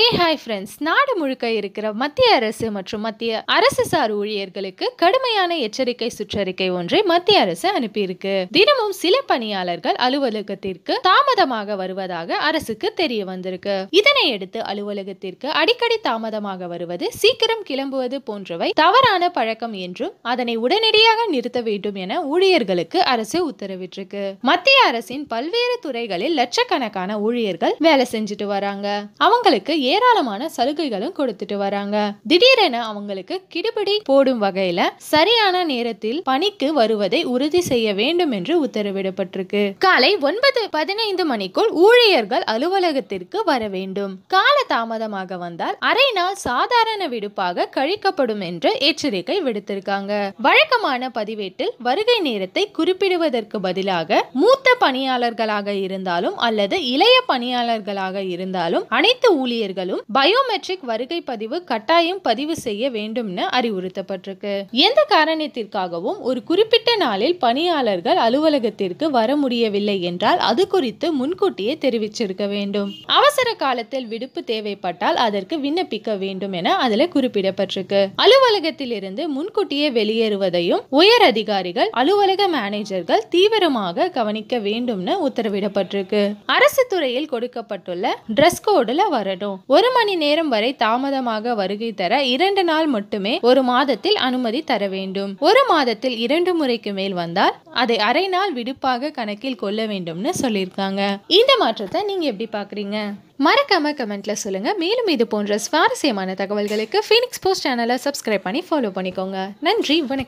ஏ hi friends நாடு முழுக்க இருக்கிற மத்திய அரசு மற்றும் மத்திய அரசு சார் ஊழியர்களுக்கு கடுமையான எச்சரிக்கை சுற்றறிக்கை ஒன்றை மத்திய அரசு அனுப்பியிருக்கு தினமும் சில பணியாளர்கள் அலுவலகத்திற்கு தாமதமாக வருவதாக அரசுக்கு தெரிய வந்திருக்கு இதனையடுத்து அலுவலகத்திற்கு அடிக்கடி தாமதமாக வருவது சீக்கிரம் கிளம்புவது போன்றவை தவறான பழக்கம் என்றும் அதனை உடனடியாக நிறுத்த வேண்டும் என ஊழியர்களுக்கு அரசு உத்தரவிட்டிருக்கு மத்திய அரசின் பல்வேறு துறைகளில் லட்சக்கணக்கான ஊழியர்கள் வேலை செஞ்சுட்டு வராங்க அவங்களுக்கு ஏராளமான சலுகைகளும் கொடுத்துட்டு வராங்க திடீரென அவங்களுக்கு கிடுபிடி போடும் வகையில சரியான நேரத்தில் பணிக்கு வருவதை உறுதி செய்ய வேண்டும் என்று உத்தரவிடப்பட்டிருக்கு காலை ஒன்பது பதினைந்து மணிக்குள் ஊழியர்கள் அலுவலகத்திற்கு வர வேண்டும் கால தாமதமாக வந்தால் அரை நாள் சாதாரண விடுப்பாக கழிக்கப்படும் என்று எச்சரிக்கை விடுத்திருக்காங்க வழக்கமான பதிவேட்டில் வருகை நேரத்தை குறிப்பிடுவதற்கு பதிலாக மூத்த பணியாளர்களாக இருந்தாலும் அல்லது இளைய பணியாளர்களாக இருந்தாலும் அனைத்து ஊழியர்கள் ஊழியர்களும் பயோமெட்ரிக் வருகை பதிவு கட்டாயம் பதிவு செய்ய வேண்டும்னு அறிவுறுத்தப்பட்டிருக்கு எந்த காரணத்திற்காகவும் ஒரு குறிப்பிட்ட நாளில் பணியாளர்கள் அலுவலகத்திற்கு வர முடியவில்லை என்றால் அது குறித்து முன்கூட்டியே தெரிவிச்சிருக்க வேண்டும் அவசர காலத்தில் விடுப்பு தேவைப்பட்டால் அதற்கு விண்ணப்பிக்க வேண்டும் என அதுல குறிப்பிடப்பட்டிருக்கு அலுவலகத்திலிருந்து முன்கூட்டியே வெளியேறுவதையும் உயர் அதிகாரிகள் அலுவலக மேனேஜர்கள் தீவிரமாக கவனிக்க வேண்டும்னு உத்தரவிடப்பட்டிருக்கு அரசு துறையில் கொடுக்கப்பட்டுள்ள ட்ரெஸ் கோடுல வரணும் ஒரு மணி நேரம் வரை தாமதமாக வருகை தர இரண்டு நாள் மட்டுமே ஒரு மாதத்தில் அனுமதி தர வேண்டும் ஒரு மாதத்தில் இரண்டு முறைக்கு மேல் வந்தால் அதை அரை நாள் விடுப்பாக கணக்கில் கொள்ள வேண்டும்னு சொல்லியிருக்காங்க இந்த மாற்றத்தை நீங்க எப்படி பாக்குறீங்க மறக்காம கமெண்ட்ல சொல்லுங்க மேலும் இது போன்ற சுவாரஸ்யமான தகவல்களுக்கு ஃபீனிக்ஸ் போஸ்ட் சேனலை சப்ஸ்கிரைப் பண்ணி ஃபாலோ பண்ணிக்கோங்க நன்றி வணக்கம்